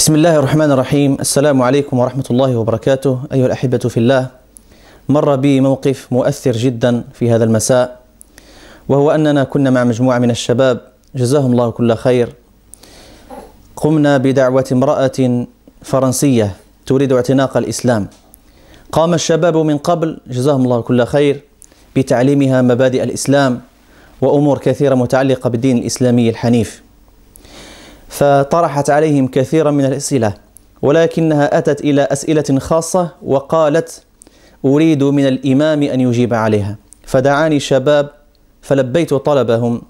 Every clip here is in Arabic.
بسم الله الرحمن الرحيم السلام عليكم ورحمة الله وبركاته أيها الأحبة في الله مر بي موقف مؤثر جدا في هذا المساء وهو أننا كنا مع مجموعة من الشباب جزاهم الله كل خير قمنا بدعوة امرأة فرنسية تريد اعتناق الإسلام قام الشباب من قبل جزاهم الله كل خير بتعليمها مبادئ الإسلام وأمور كثيرة متعلقة بالدين الإسلامي الحنيف فطرحت عليهم كثيرا من الأسئلة ولكنها أتت إلى أسئلة خاصة وقالت أريد من الإمام أن يجيب عليها فدعاني الشباب فلبيت طلبهم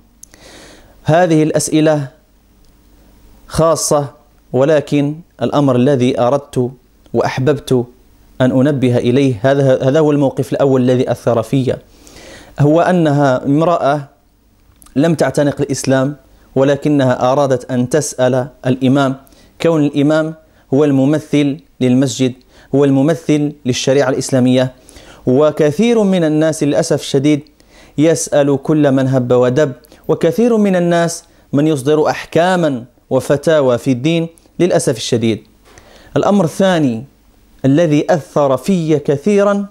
هذه الأسئلة خاصة ولكن الأمر الذي أردت وأحببت أن أنبه إليه هذا هذا هو الموقف الأول الذي أثر في هو أنها امرأة لم تعتنق الإسلام ولكنها أرادت أن تسأل الإمام كون الإمام هو الممثل للمسجد هو الممثل للشريعة الإسلامية وكثير من الناس للأسف الشديد يسأل كل من هب ودب وكثير من الناس من يصدر أحكاما وفتاوى في الدين للأسف الشديد الأمر الثاني الذي أثر في كثيرا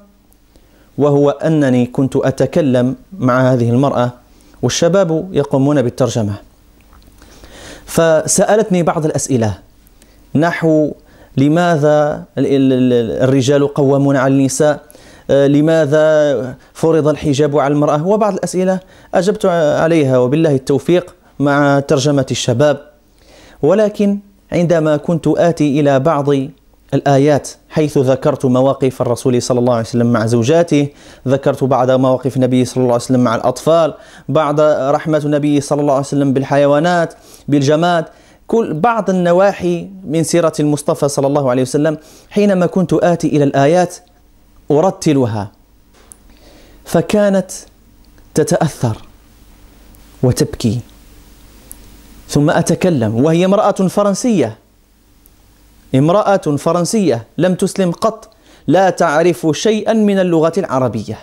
وهو أنني كنت أتكلم مع هذه المرأة والشباب يقومون بالترجمة فسالتني بعض الاسئله نحو لماذا الرجال قوامون على النساء آه، لماذا فرض الحجاب على المراه وبعض الاسئله اجبت عليها وبالله التوفيق مع ترجمه الشباب ولكن عندما كنت اتي الى بعض الآيات حيث ذكرت مواقف الرسول صلى الله عليه وسلم مع زوجاته ذكرت بعض مواقف النبي صلى الله عليه وسلم مع الأطفال بعض رحمة النبي صلى الله عليه وسلم بالحيوانات بالجماد كل بعض النواحي من سيرة المصطفى صلى الله عليه وسلم حينما كنت آتي إلى الآيات أرتلها فكانت تتأثر وتبكي ثم أتكلم وهي امرأة فرنسية امرأة فرنسية لم تسلم قط لا تعرف شيئا من اللغة العربية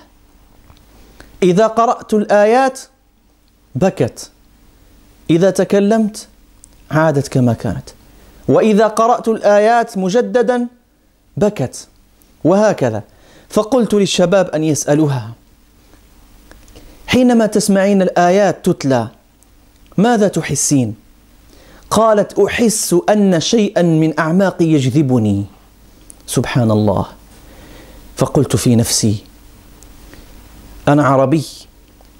إذا قرأت الآيات بكت إذا تكلمت عادت كما كانت وإذا قرأت الآيات مجددا بكت وهكذا فقلت للشباب أن يسألوها حينما تسمعين الآيات تتلى ماذا تحسين؟ قالت احس ان شيئا من اعماقي يجذبني سبحان الله فقلت في نفسي انا عربي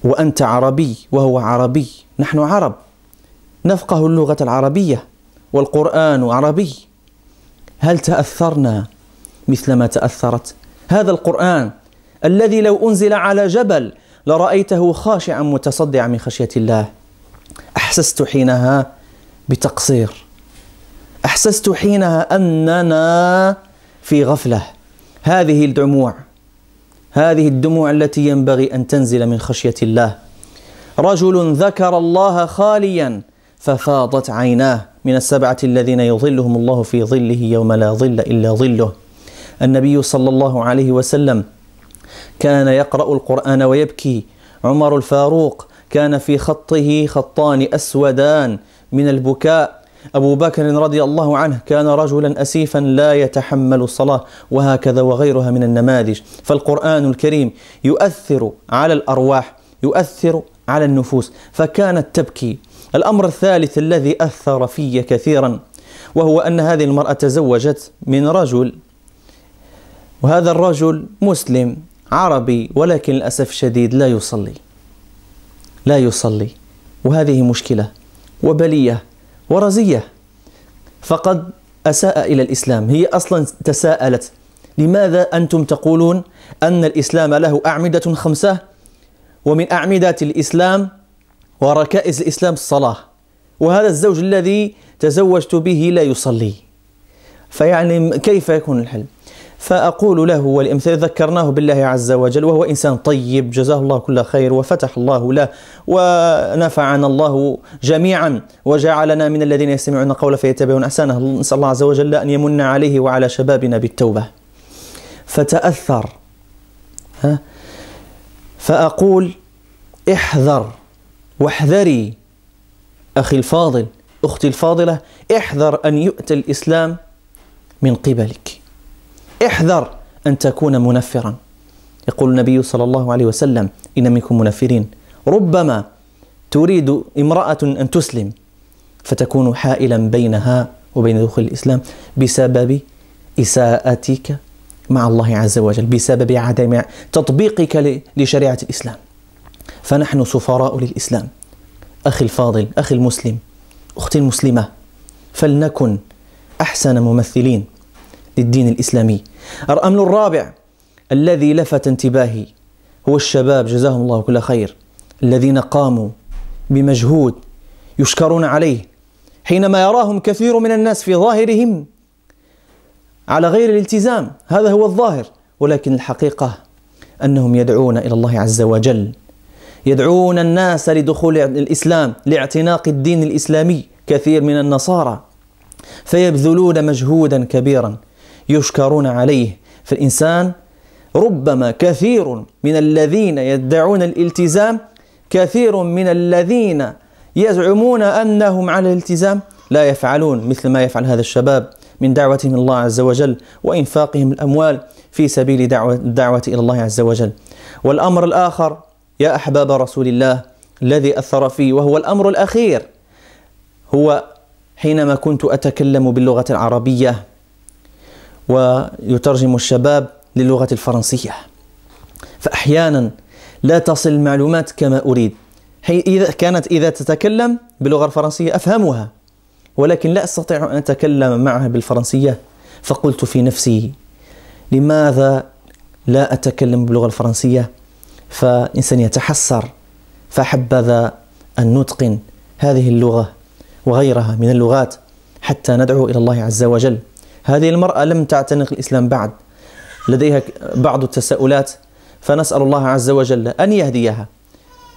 وانت عربي وهو عربي نحن عرب نفقه اللغه العربيه والقران عربي هل تاثرنا مثلما تاثرت هذا القران الذي لو انزل على جبل لرايته خاشعا متصدعا من خشيه الله احسست حينها بتقصير احسست حينها اننا في غفله هذه الدموع هذه الدموع التي ينبغي ان تنزل من خشيه الله رجل ذكر الله خاليا ففاضت عيناه من السبعه الذين يظلهم الله في ظله يوم لا ظل الا ظله النبي صلى الله عليه وسلم كان يقرا القران ويبكي عمر الفاروق كان في خطه خطان اسودان من البكاء أبو بكر رضي الله عنه كان رجلا أسيفا لا يتحمل الصلاة وهكذا وغيرها من النماذج فالقرآن الكريم يؤثر على الأرواح يؤثر على النفوس فكانت تبكي الأمر الثالث الذي أثر في كثيرا وهو أن هذه المرأة تزوجت من رجل وهذا الرجل مسلم عربي ولكن للأسف الشديد لا يصلي لا يصلي وهذه مشكلة وبلية ورزية فقد أساء إلى الإسلام هي أصلا تساءلت لماذا أنتم تقولون أن الإسلام له أعمدة خمسة ومن أعمدة الإسلام وركائز الإسلام الصلاة وهذا الزوج الذي تزوجت به لا يصلي فيعني كيف يكون الحل فأقول له والإمثال ذكرناه بالله عز وجل وهو إنسان طيب جزاه الله كل خير وفتح الله له ونفعنا الله جميعا وجعلنا من الذين يستمعون القول فيتبعون أحسنه نسأل الله عز وجل أن يمن عليه وعلى شبابنا بالتوبة فتأثر ها فأقول احذر واحذري أخي الفاضل أختي الفاضلة احذر أن يؤتى الإسلام من قبلك احذر أن تكون منفرا يقول النبي صلى الله عليه وسلم إن منكم منفرين ربما تريد امرأة أن تسلم فتكون حائلا بينها وبين دخول الإسلام بسبب إساءتك مع الله عز وجل بسبب عدم تطبيقك لشريعة الإسلام فنحن سفراء للإسلام أخي الفاضل أخي المسلم أختي المسلمة فلنكن أحسن ممثلين للدين الإسلامي الأمر الرابع الذي لفت انتباهي هو الشباب جزاهم الله كل خير الذين قاموا بمجهود يشكرون عليه حينما يراهم كثير من الناس في ظاهرهم على غير الالتزام هذا هو الظاهر ولكن الحقيقة أنهم يدعون إلى الله عز وجل يدعون الناس لدخول الإسلام لاعتناق الدين الإسلامي كثير من النصارى فيبذلون مجهودا كبيرا يشكرون عليه فالإنسان ربما كثير من الذين يدعون الالتزام كثير من الذين يزعمون أنهم على الالتزام لا يفعلون مثل ما يفعل هذا الشباب من دعوتهم الله عز وجل وإنفاقهم الأموال في سبيل دعوة, دعوة إلى الله عز وجل والأمر الآخر يا أحباب رسول الله الذي أثر في وهو الأمر الأخير هو حينما كنت أتكلم باللغة العربية ويترجم الشباب للغة الفرنسية فأحيانا لا تصل المعلومات كما أريد هي إذا كانت إذا تتكلم باللغة الفرنسية أفهمها ولكن لا أستطيع أن أتكلم معها بالفرنسية فقلت في نفسي لماذا لا أتكلم باللغة الفرنسية فإنسان يتحسر فحبذا أن نتقن هذه اللغة وغيرها من اللغات حتى ندعو إلى الله عز وجل هذه المرأة لم تعتنق الإسلام بعد لديها بعض التساؤلات فنسأل الله عز وجل أن يهديها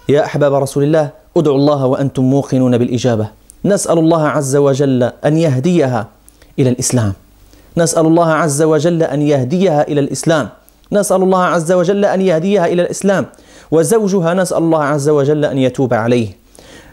يا أحباب رسول الله ادعوا الله وأنتم موقنون بالإجابة نسأل الله عز وجل أن يهديها إلى الإسلام نسأل الله عز وجل أن يهديها إلى الإسلام نسأل الله عز وجل أن يهديها إلى الإسلام وزوجها نسأل الله عز وجل أن يتوب عليه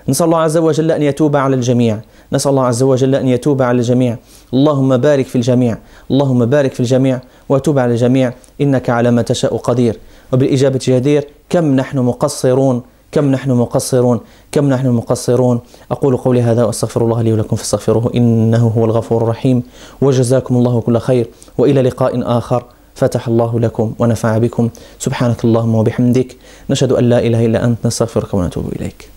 نسأل الله عز وجل أن يتوب على الجميع نسأل الله عز وجل أن يتوب على الجميع اللهم بارك في الجميع اللهم بارك في الجميع وتوب على الجميع إنك على ما تشاء قدير وبالإجابة جدير كم نحن مقصرون كم نحن مقصرون كم نحن مقصرون أقول قولي هذا وأستغفر الله لي ولكم فاستغفروه إنه هو الغفور الرحيم وجزاكم الله كل خير وإلى لقاء آخر فتح الله لكم ونفع بكم سبحانك اللهم وبحمدك نشهد أن لا إله إلا أنت نستغفرك ونتوب إليك